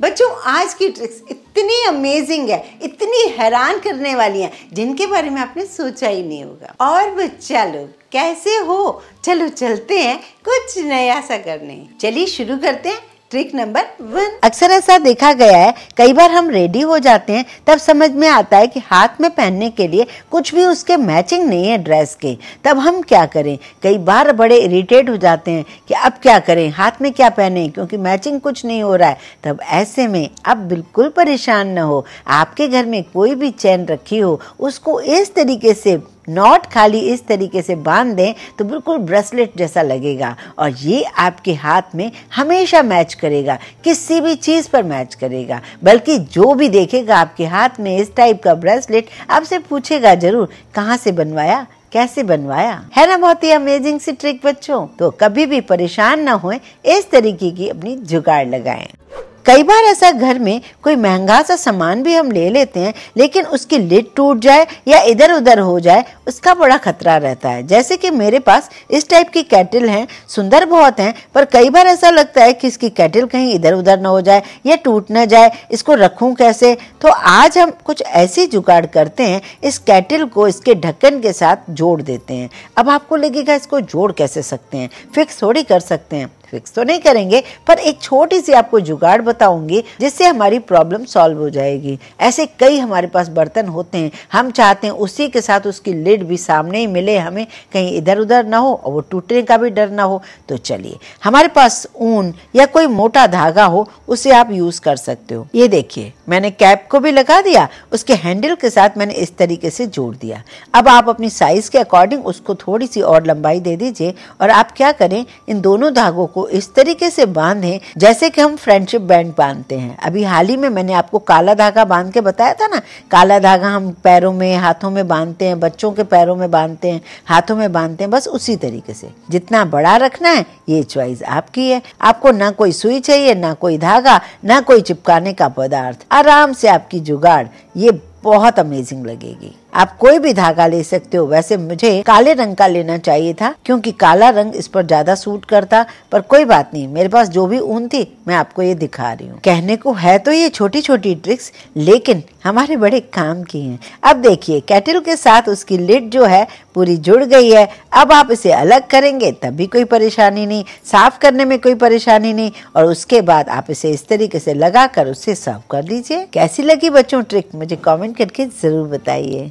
बच्चों आज की ट्रिक्स इतनी अमेजिंग है इतनी हैरान करने वाली हैं जिनके बारे में आपने सोचा ही नहीं होगा और बच्चा लोग कैसे हो चलो चलते हैं कुछ नया सा करने चलिए शुरू करते हैं ट्रिक नंबर वन अक्सर ऐसा देखा गया है कई बार हम रेडी हो जाते हैं तब समझ में आता है कि हाथ में पहनने के लिए कुछ भी उसके मैचिंग नहीं है ड्रेस के तब हम क्या करें कई बार बड़े इरिटेट हो जाते हैं कि अब क्या करें हाथ में क्या पहने क्योंकि मैचिंग कुछ नहीं हो रहा है तब ऐसे में अब बिल्कुल परेशान न हो आपके घर में कोई भी चैन रखी हो उसको इस तरीके से नॉट खाली इस तरीके से बांध दें तो बिल्कुल ब्रेसलेट जैसा लगेगा और ये आपके हाथ में हमेशा मैच करेगा किसी भी चीज़ पर मैच करेगा बल्कि जो भी देखेगा आपके हाथ में इस टाइप का ब्रेसलेट आपसे पूछेगा जरूर कहाँ से बनवाया कैसे बनवाया है ना बहुत ही अमेजिंग सी ट्रिक बच्चों तो कभी भी परेशान ना होए इस तरीके की अपनी जुगाड़ लगाएं कई बार ऐसा घर में कोई महंगा सा सामान भी हम ले लेते हैं लेकिन उसकी लिड टूट जाए या इधर उधर हो जाए उसका बड़ा खतरा रहता है जैसे कि मेरे पास इस टाइप की कैटल हैं सुंदर बहुत हैं पर कई बार ऐसा लगता है कि इसकी कैटल कहीं इधर उधर ना हो जाए या टूट ना जाए इसको रखूं कैसे तो आज हम कुछ ऐसी जुगाड़ करते हैं इस कैटल को इसके ढक्कन के साथ जोड़ देते हैं अब आपको लगेगा इसको जोड़ कैसे सकते हैं फिक्स थोड़ी कर सकते हैं फिक्स तो नहीं करेंगे पर एक छोटी सी आपको जुगाड़ बताऊंगी जिससे हमारी प्रॉब्लम सॉल्व हो जाएगी ऐसे कई हमारे पास बर्तन होते हैं हम चाहते हैं उसी के साथ उसकी लिड भी सामने ही मिले हमें कहीं इधर उधर ना हो और वो टूटने का भी डर ना हो तो चलिए हमारे पास ऊन या कोई मोटा धागा हो उसे आप यूज कर सकते हो ये देखिए मैंने कैप को भी लगा दिया उसके हैंडल के साथ मैंने इस तरीके से जोड़ दिया अब आप अपनी साइज के अकॉर्डिंग उसको थोड़ी सी और लंबाई दे दीजिए और आप क्या करें इन दोनों धागों को इस तरीके से बांधें जैसे कि हम फ्रेंडशिप बैंड बांधते हैं अभी हाल ही में मैंने आपको काला धागा बांध के बताया था ना काला धागा हम पैरों में हाथों में बांधते हैं बच्चों के पैरों में बांधते हैं हाथों में बांधते हैं बस उसी तरीके से जितना बड़ा रखना है ये च्वाइस आपकी है आपको ना कोई सुई चाहिए ना कोई धागा ना कोई चिपकाने का पदार्थ आराम से आपकी जुगाड़ ये बहुत अमेजिंग लगेगी आप कोई भी धागा ले सकते हो वैसे मुझे काले रंग का लेना चाहिए था क्योंकि काला रंग इस पर ज्यादा सूट करता पर कोई बात नहीं मेरे पास जो भी ऊन थी मैं आपको ये दिखा रही हूँ कहने को है तो ये छोटी छोटी ट्रिक्स लेकिन हमारे बड़े काम की हैं अब देखिए कैटल के साथ उसकी लिड जो है पूरी जुड़ गई है अब आप इसे अलग करेंगे तब भी कोई परेशानी नहीं साफ करने में कोई परेशानी नहीं और उसके बाद आप इसे इस तरीके से लगा कर उसे साफ कर दीजिए कैसी लगी बच्चों ट्रिक मुझे कमेंट करके ज़रूर बताइए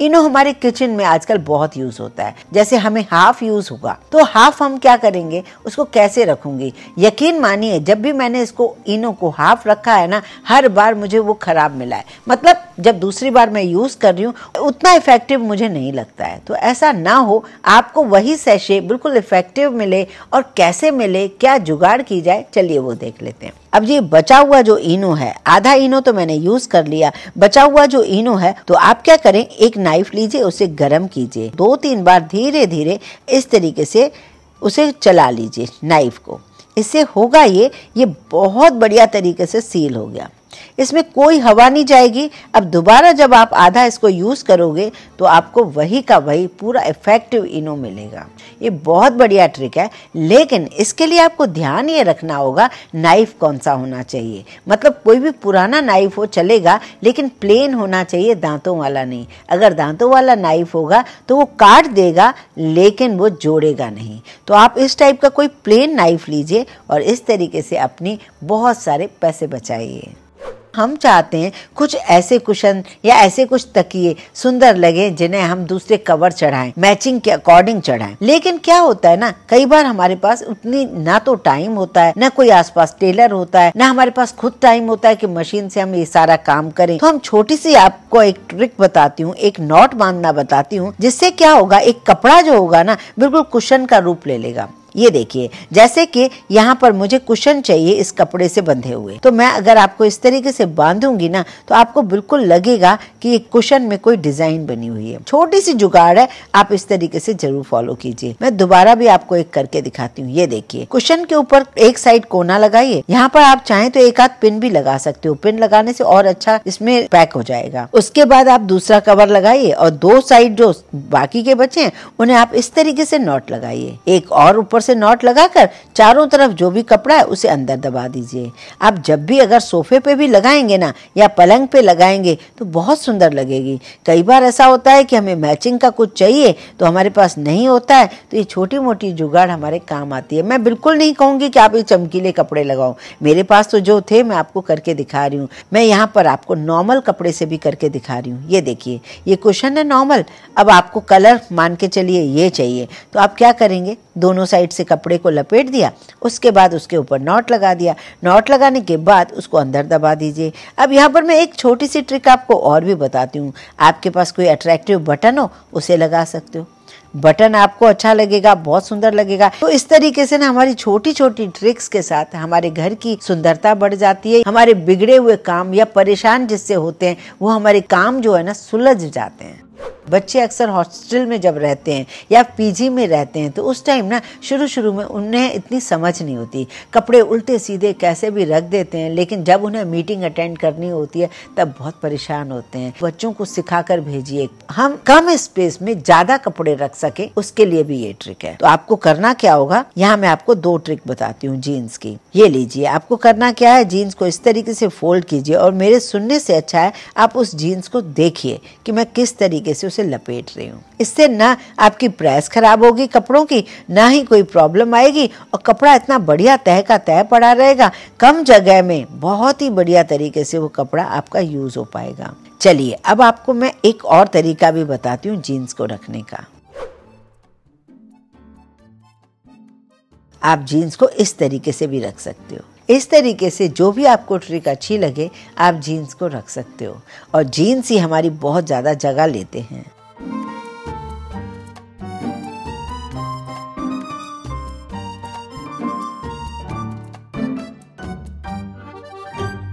इनो हमारे किचन में आजकल बहुत यूज होता है जैसे हमें हाफ यूज होगा तो हाफ हम क्या करेंगे उसको कैसे रखूंगी यकीन मानिए जब भी मैंने इसको इनो को हाफ रखा है ना हर बार मुझे वो खराब मिला है मतलब जब दूसरी बार मैं यूज कर रही हूँ उतना इफेक्टिव मुझे नहीं लगता है तो ऐसा ना हो आपको वही सैशे बिल्कुल इफेक्टिव मिले और कैसे मिले क्या जुगाड़ की जाए चलिए वो देख लेते हैं अब ये बचा हुआ जो इनो है आधा इनो तो मैंने यूज कर लिया बचा हुआ जो इनो है तो आप क्या करें एक नाइफ लीजिए उसे गर्म कीजिए दो तीन बार धीरे धीरे इस तरीके से उसे चला लीजिए नाइफ को इससे होगा ये ये बहुत बढ़िया तरीके से सील हो गया इसमें कोई हवा नहीं जाएगी अब दोबारा जब आप आधा इसको यूज़ करोगे तो आपको वही का वही पूरा इफेक्टिव इनो मिलेगा ये बहुत बढ़िया ट्रिक है लेकिन इसके लिए आपको ध्यान ये रखना होगा नाइफ कौन सा होना चाहिए मतलब कोई भी पुराना नाइफ हो चलेगा लेकिन प्लेन होना चाहिए दांतों वाला नहीं अगर दांतों वाला नाइफ होगा तो वो काट देगा लेकिन वो जोड़ेगा नहीं तो आप इस टाइप का कोई प्लेन नाइफ लीजिए और इस तरीके से अपनी बहुत सारे पैसे बचाइए हम चाहते हैं कुछ ऐसे कुशन या ऐसे कुछ तकिए सुंदर लगे जिन्हें हम दूसरे कवर चढ़ाएं मैचिंग के अकॉर्डिंग चढ़ाएं लेकिन क्या होता है ना कई बार हमारे पास उतनी ना तो टाइम होता है ना कोई आसपास टेलर होता है ना हमारे पास खुद टाइम होता है कि मशीन से हम ये सारा काम करें तो हम छोटी सी आपको एक ट्रिक बताती हूँ एक नॉट बांधना बताती हूँ जिससे क्या होगा एक कपड़ा जो होगा ना बिल्कुल कुशन का रूप ले लेगा ये देखिए जैसे कि यहाँ पर मुझे कुशन चाहिए इस कपड़े से बंधे हुए तो मैं अगर आपको इस तरीके से बांधूंगी ना तो आपको बिल्कुल लगेगा कि कुशन में कोई डिजाइन बनी हुई है छोटी सी जुगाड़ है आप इस तरीके से जरूर फॉलो कीजिए मैं दोबारा भी आपको एक करके दिखाती हूँ ये देखिए कुशन के ऊपर एक साइड कोना लगाइए यहाँ पर आप चाहें तो एक आध पिन भी लगा सकते हो पिन लगाने से और अच्छा इसमें पैक हो जाएगा उसके बाद आप दूसरा कवर लगाइए और दो साइड जो बाकी के बचे हैं उन्हें आप इस तरीके से नॉट लगाइए एक और ऊपर से नॉट लगाकर चारों तरफ जो भी कपड़ा है उसे अंदर दबा दीजिए आप जब भी अगर सोफे पे भी लगाएंगे ना या पलंग पे लगाएंगे तो बहुत सुंदर लगेगी कई बार ऐसा होता है कि हमें मैचिंग का कुछ चाहिए तो हमारे पास नहीं होता है तो ये छोटी मोटी जुगाड़ हमारे काम आती है मैं बिल्कुल नहीं कहूँगी कि आप ये चमकीले कपड़े लगाओ मेरे पास तो जो थे मैं आपको करके दिखा रही हूँ मैं यहाँ पर आपको नॉर्मल कपड़े से भी करके दिखा रही हूँ ये देखिए ये क्वेश्चन है नॉर्मल अब आपको कलर मान के चलिए ये चाहिए तो आप क्या करेंगे दोनों साइड से कपड़े को लपेट दिया उसके बाद उसके ऊपर नॉट लगा दिया नॉट लगाने के बाद उसको अंदर दबा दीजिए अब यहाँ पर मैं एक छोटी सी ट्रिक आपको और भी बताती हूँ आपके पास कोई अट्रैक्टिव बटन हो उसे लगा सकते हो बटन आपको अच्छा लगेगा बहुत सुंदर लगेगा तो इस तरीके से ना हमारी छोटी छोटी ट्रिक्स के साथ हमारे घर की सुंदरता बढ़ जाती है हमारे बिगड़े हुए काम या परेशान जिससे होते हैं वो हमारे काम जो है ना सुलझ जाते हैं बच्चे अक्सर हॉस्टल में जब रहते हैं या पीजी में रहते हैं तो उस टाइम ना शुरू शुरू में उन्हें इतनी समझ नहीं होती कपड़े उल्टे सीधे कैसे भी रख देते हैं लेकिन जब उन्हें मीटिंग अटेंड करनी होती है तब बहुत परेशान होते हैं बच्चों को सिखा कर भेजिए हम कम स्पेस में ज़्यादा कपड़े रख सके उसके लिए भी ये ट्रिक है तो आपको करना क्या होगा यहाँ मैं आपको दो ट्रिक बताती हूँ जीन्स की ये लीजिए आपको करना क्या है जीन्स को इस तरीके से फोल्ड कीजिए और मेरे सुनने से अच्छा है आप उस जीन्स को देखिए कि मैं किस तरीके तरीके से उसे लपेट रही हूँ इससे ना आपकी प्रेस खराब होगी कपड़ों की ना ही कोई प्रॉब्लम आएगी और कपड़ा इतना बढ़िया तह का तय पड़ा रहेगा कम जगह में बहुत ही बढ़िया तरीके से वो कपड़ा आपका यूज़ हो पाएगा चलिए अब आपको मैं एक और तरीका भी बताती हूँ जीन्स को रखने का आप जीन्स को इस तरीके से भी रख सकते हो इस तरीके से जो भी आपको ट्रिक अच्छी लगे आप जीन्स को रख सकते हो और जीन्स ही हमारी बहुत ज़्यादा जगह लेते हैं